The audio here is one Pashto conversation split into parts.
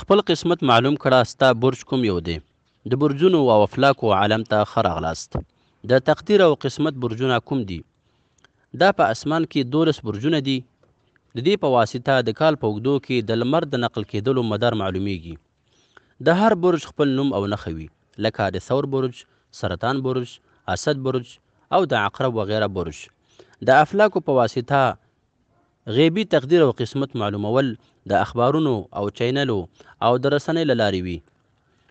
خپل قسمت معلوم کړه ستا برج کوم یو دی د برجونو او افلاکو عالم ته ښه راغلاست د تقدیر او قسمت برجونه کوم دي دا په اسمان کې دولس برجونه دي د دې په واسطه د کال په اوږدو کې د لمر د نقل کېدلو مدار معلومیږي د هر برج خپل نوم او نښه وي لکه د ثور برج سرطان برج اسد برج او د عقرب وغیره برج د افلاکو په واسطه غیبی تقدیر او قسمت معلومول د اخبارونو او چینلو او د رسنۍ له لارې وي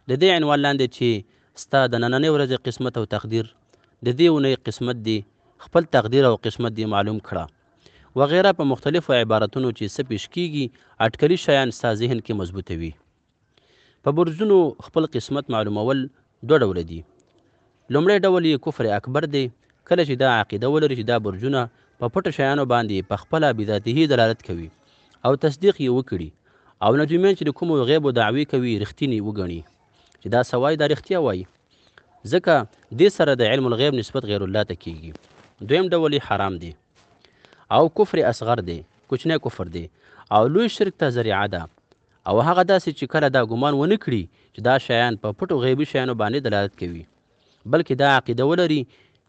د دې عنوان لاندې چې ستا د نننۍ ورځې قسمت او تقدیر د دې اونۍ قسمت دی خپل تقدیر او قسمت دی معلوم کړه وغیره په مختلفو عبارتونو چې څه پیش کیږي اټکلي شیان ستا ذهن کې مضبوطوي په برجونو خپل قسمت معلومول دوه ډوله دي لومړی ډول یې کفر اکبر دی کله چې دا عقیده ولري چې دا برجونه په پټو شیانو باندې په خپله بذاتهي دلالت کوي او تصدیق یې وکړي او نجومیان چې د کومو غیبو دعوې کوي رښتینی وګڼي چې دا سوای دا رښتیا وایي ځکه دې سره د علم الغیب نسبت غیر الله ته کیږي دویم ډول حرام دی او کفر اصغر دی کوچنی کفر دی او لوی شرک ته ذریعه ده او هغه داسې چې کله دا ګمان ونه کړي چې دا شیان په پټو غیبي شیانو باندې دلالت کوي بلکې دا عقیده ولري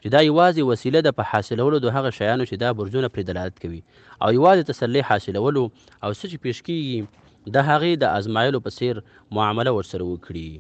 چې دا یوازې وسیله ده په حاصلولو د هغه شیانو چې دا برجونه پرې دلالت کوي او یوازې تسلی حاصلولو او څه چې پیش کیږي د هغې د ازمایلو په څیر معامله ورسره وکړي